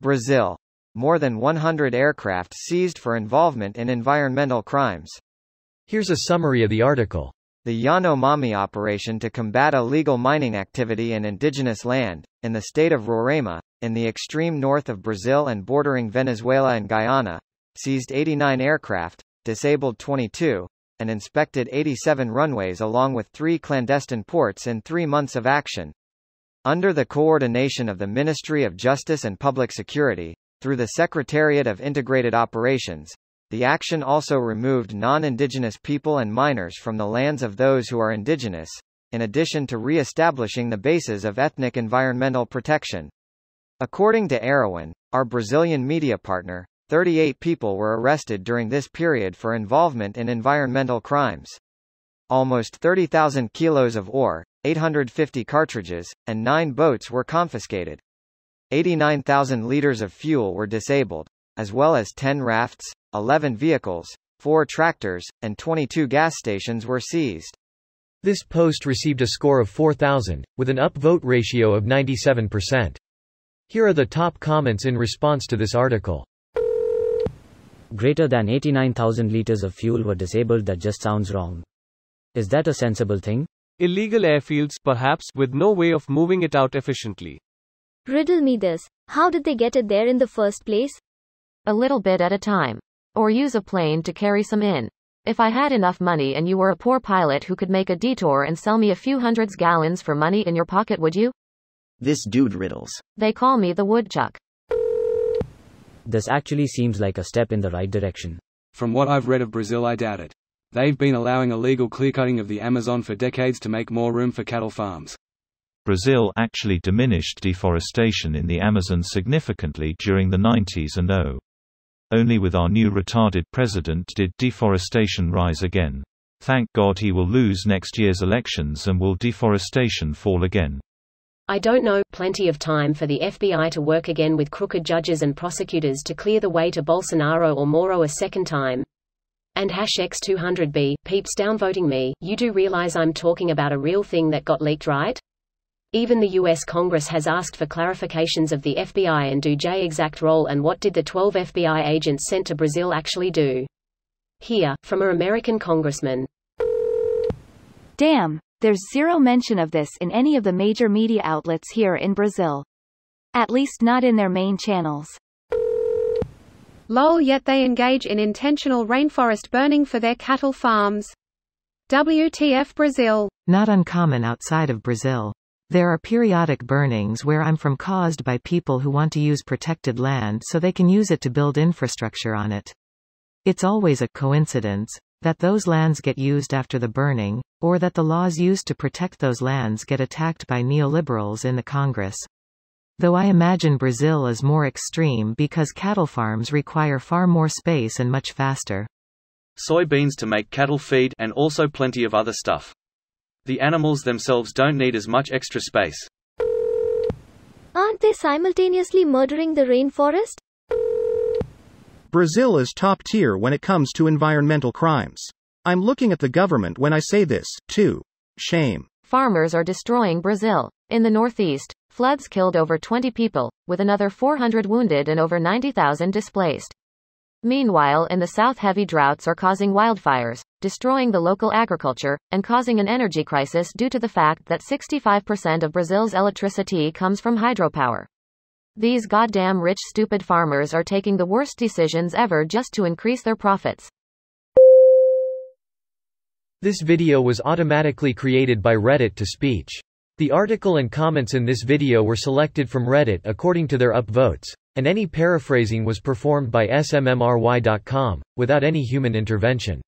Brazil. More than 100 aircraft seized for involvement in environmental crimes. Here's a summary of the article. The Yanomami operation to combat illegal mining activity in indigenous land, in the state of Roraima, in the extreme north of Brazil and bordering Venezuela and Guyana, seized 89 aircraft, disabled 22, and inspected 87 runways along with three clandestine ports in three months of action. Under the coordination of the Ministry of Justice and Public Security, through the Secretariat of Integrated Operations, the action also removed non-indigenous people and minors from the lands of those who are indigenous, in addition to re-establishing the bases of ethnic environmental protection. According to Erwin, our Brazilian media partner, 38 people were arrested during this period for involvement in environmental crimes. Almost 30,000 kilos of ore, 850 cartridges, and nine boats were confiscated. 89,000 liters of fuel were disabled, as well as 10 rafts, 11 vehicles, 4 tractors, and 22 gas stations were seized. This post received a score of 4,000, with an upvote ratio of 97%. Here are the top comments in response to this article. Greater than 89,000 liters of fuel were disabled that just sounds wrong. Is that a sensible thing? Illegal airfields, perhaps, with no way of moving it out efficiently. Riddle me this how did they get it there in the first place? A little bit at a time. Or use a plane to carry some in. If I had enough money and you were a poor pilot who could make a detour and sell me a few hundreds gallons for money in your pocket, would you? This dude riddles. They call me the woodchuck. This actually seems like a step in the right direction. From what I've read of Brazil, I doubt it. They've been allowing illegal clearcutting of the Amazon for decades to make more room for cattle farms. Brazil actually diminished deforestation in the Amazon significantly during the 90s and 0. Only with our new retarded president did deforestation rise again. Thank God he will lose next year's elections and will deforestation fall again. I don't know, plenty of time for the FBI to work again with crooked judges and prosecutors to clear the way to Bolsonaro or Moro a second time and hash X200B, peeps downvoting me, you do realize I'm talking about a real thing that got leaked right? Even the US Congress has asked for clarifications of the FBI and DOJ exact role and what did the 12 FBI agents sent to Brazil actually do? Here, from a American congressman. Damn, there's zero mention of this in any of the major media outlets here in Brazil. At least not in their main channels. Lol yet they engage in intentional rainforest burning for their cattle farms. WTF Brazil. Not uncommon outside of Brazil. There are periodic burnings where I'm from caused by people who want to use protected land so they can use it to build infrastructure on it. It's always a coincidence that those lands get used after the burning, or that the laws used to protect those lands get attacked by neoliberals in the Congress though I imagine Brazil is more extreme because cattle farms require far more space and much faster. Soybeans to make cattle feed and also plenty of other stuff. The animals themselves don't need as much extra space. Aren't they simultaneously murdering the rainforest? Brazil is top tier when it comes to environmental crimes. I'm looking at the government when I say this, too. Shame. Farmers are destroying Brazil. In the Northeast, floods killed over 20 people, with another 400 wounded and over 90,000 displaced. Meanwhile, in the south, heavy droughts are causing wildfires, destroying the local agriculture, and causing an energy crisis due to the fact that 65% of Brazil's electricity comes from hydropower. These goddamn rich, stupid farmers are taking the worst decisions ever just to increase their profits. This video was automatically created by Reddit to speech. The article and comments in this video were selected from Reddit according to their upvotes, and any paraphrasing was performed by smmry.com, without any human intervention.